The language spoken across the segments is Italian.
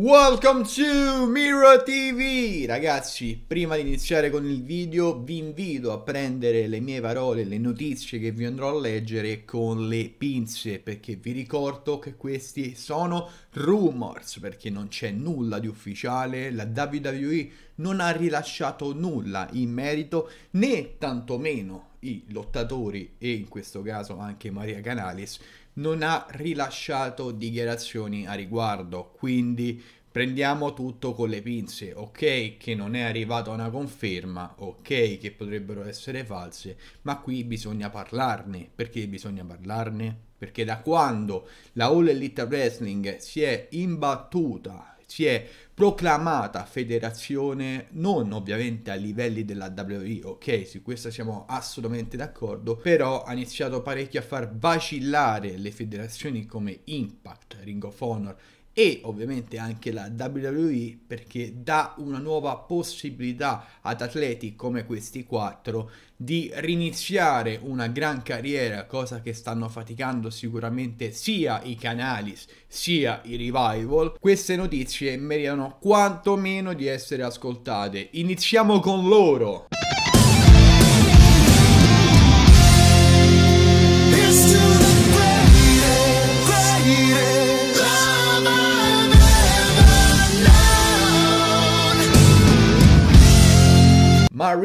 Welcome to Miro TV! Ragazzi, prima di iniziare con il video vi invito a prendere le mie parole, le notizie che vi andrò a leggere con le pinze perché vi ricordo che questi sono rumors perché non c'è nulla di ufficiale, la WWE non ha rilasciato nulla in merito né tantomeno i lottatori e in questo caso anche Maria Canalis non ha rilasciato dichiarazioni a riguardo, quindi prendiamo tutto con le pinze, ok che non è arrivata una conferma, ok che potrebbero essere false, ma qui bisogna parlarne, perché bisogna parlarne? Perché da quando la All Elite Wrestling si è imbattuta si è proclamata federazione non ovviamente a livelli della WWE, ok, su questo siamo assolutamente d'accordo, però ha iniziato parecchio a far vacillare le federazioni come Impact, Ring of Honor e ovviamente anche la WWE perché dà una nuova possibilità ad atleti come questi quattro di riniziare una gran carriera, cosa che stanno faticando sicuramente sia i Canalis sia i Revival. Queste notizie meritano quantomeno di essere ascoltate. Iniziamo con loro!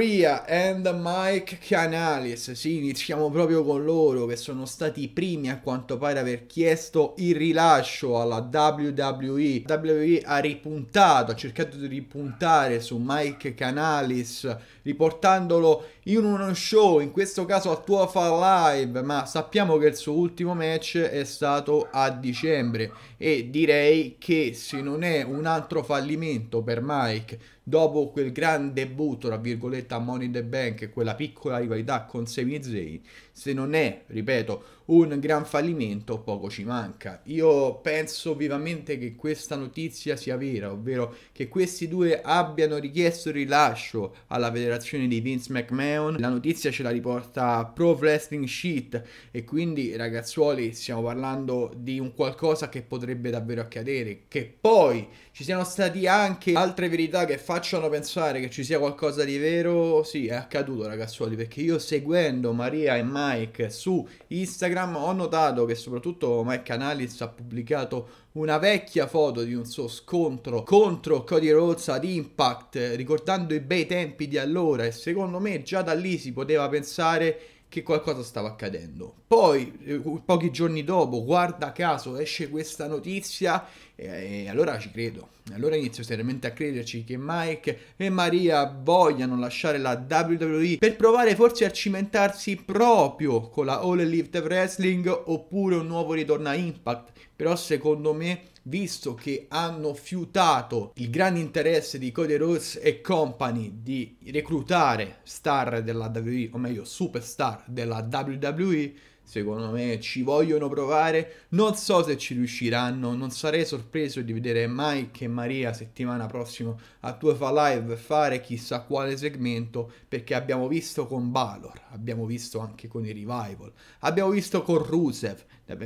Korea and Mike Canalis. Sì, iniziamo proprio con loro che sono stati i primi a quanto pare aver chiesto il rilascio alla WWE. WWE ha ripuntato, ha cercato di ripuntare su Mike Canalis riportandolo in uno show, in questo caso a Tua Fa Live, ma sappiamo che il suo ultimo match è stato a dicembre e direi che se non è un altro fallimento per Mike dopo quel gran debutto, tra virgolette, a Money in the Bank e quella piccola rivalità con Sami Zayn, se non è, ripeto, un gran fallimento, poco ci manca. Io penso vivamente che questa notizia sia vera, ovvero che questi due abbiano richiesto il rilascio alla federazione di Vince McMahon. La notizia ce la riporta Pro Wrestling Sheet e quindi ragazzuoli stiamo parlando di un qualcosa che potrebbe davvero accadere, che poi ci siano stati anche altre verità che facciano pensare che ci sia qualcosa di vero, sì, è accaduto ragazzuoli, perché io seguendo Maria e Mike su Instagram Instagram ho notato che soprattutto Mike Canalis ha pubblicato una vecchia foto di un suo scontro contro Cody Rhodes ad Impact, ricordando i bei tempi di allora e secondo me già da lì si poteva pensare che qualcosa stava accadendo. Poi, eh, pochi giorni dopo, guarda caso, esce questa notizia e, allora ci credo, allora inizio seriamente a crederci che Mike e Maria vogliano lasciare la WWE per provare forse a cimentarsi proprio con la All Elite Wrestling oppure un nuovo ritorno a Impact. Però secondo me visto che hanno fiutato il grande interesse di Cody Rhodes e company di reclutare star della WWE, o meglio superstar della WWE, secondo me ci vogliono provare, non so se ci riusciranno, non sarei sorpreso di vedere Mike e Maria settimana prossima a tua fa Live fare chissà quale segmento, perché abbiamo visto con Balor, abbiamo visto anche con i Revival, abbiamo visto con Rusev,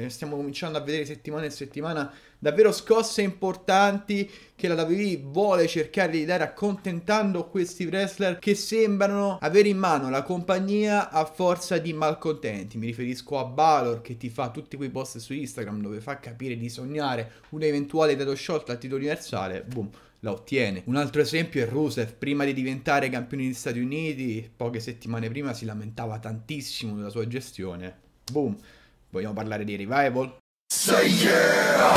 stiamo cominciando a vedere settimana in settimana davvero scosse importanti che la WWE vuole cercare di dare accontentando questi wrestler che sembrano avere in mano la compagnia a forza di malcontenti. Mi riferisco a Balor che ti fa tutti quei post su Instagram dove fa capire di sognare un eventuale dato sciolto al titolo universale, boom la ottiene. Un altro esempio è Rusev, prima di diventare campione degli Stati Uniti, poche settimane prima si lamentava tantissimo della sua gestione. Boom, Vogliamo parlare di Revival? Say yeah!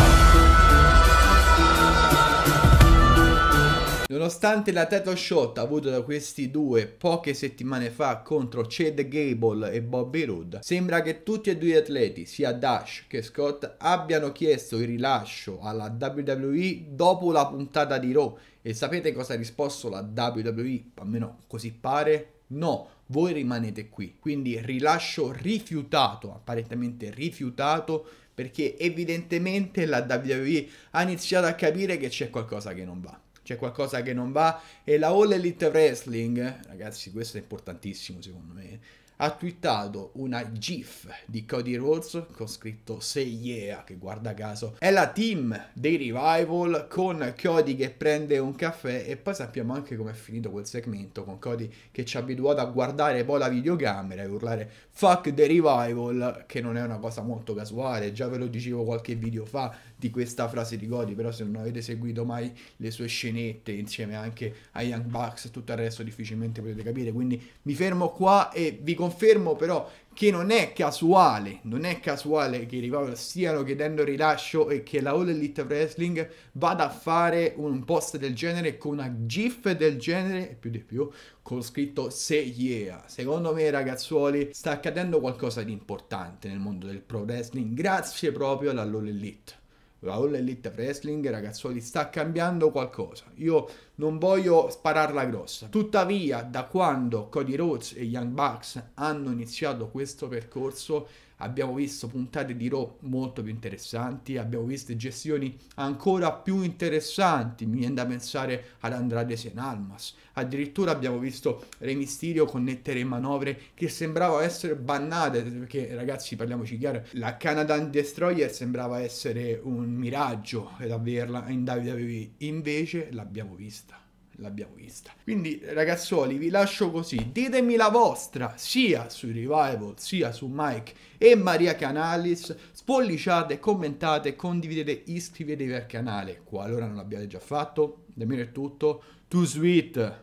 Nonostante la title shot avuta da questi due poche settimane fa contro Chad Gable e Bobby Roode, sembra che tutti e due gli atleti, sia Dash che Scott, abbiano chiesto il rilascio alla WWE dopo la puntata di Raw. E sapete cosa ha risposto la WWE? Almeno così pare? No, voi rimanete qui. Quindi rilascio rifiutato, apparentemente rifiutato, perché evidentemente la WWE ha iniziato a capire che c'è qualcosa che non va. C'è qualcosa che non va e la All Elite Wrestling, ragazzi questo è importantissimo secondo me, ha twittato una GIF di Cody Rhodes con scritto Say Yeah, che guarda caso è la team dei Revival con Cody che prende un caffè e poi sappiamo anche come è finito quel segmento con Cody che ci ha abituato a guardare poi la videocamera e urlare Fuck the Revival, che non è una cosa molto casuale, già ve lo dicevo qualche video fa di questa frase di Cody, però se non avete seguito mai le sue scenette insieme anche a Young Bucks e tutto il resto difficilmente potete capire, quindi mi fermo qua e vi confermo confermo però che non è casuale, non è casuale che i Revival stiano chiedendo rilascio e che la All Elite Wrestling vada a fare un post del genere con una GIF del genere e più di più con scritto se yeah. Secondo me ragazzuoli sta accadendo qualcosa di importante nel mondo del pro wrestling grazie proprio alla All Elite la All Elite Wrestling, ragazzuoli, sta cambiando qualcosa. Io non voglio spararla grossa. Tuttavia, da quando Cody Rhodes e Young Bucks hanno iniziato questo percorso, abbiamo visto puntate di Raw molto più interessanti, abbiamo visto gestioni ancora più interessanti, mi viene da pensare ad Andrade Senalmas, addirittura abbiamo visto Re Mysterio connettere manovre che sembravano essere bannate, perché ragazzi parliamoci chiaro, la Canadan Destroyer sembrava essere un miraggio ed averla in WWE, invece l'abbiamo vista l'abbiamo vista. Quindi ragazzuoli vi lascio così, ditemi la vostra sia su Revival sia su Mike e Maria Canalis, spolliciate, commentate, condividete, iscrivetevi al canale qualora non l'abbiate già fatto. Da me è tutto, Too sweet!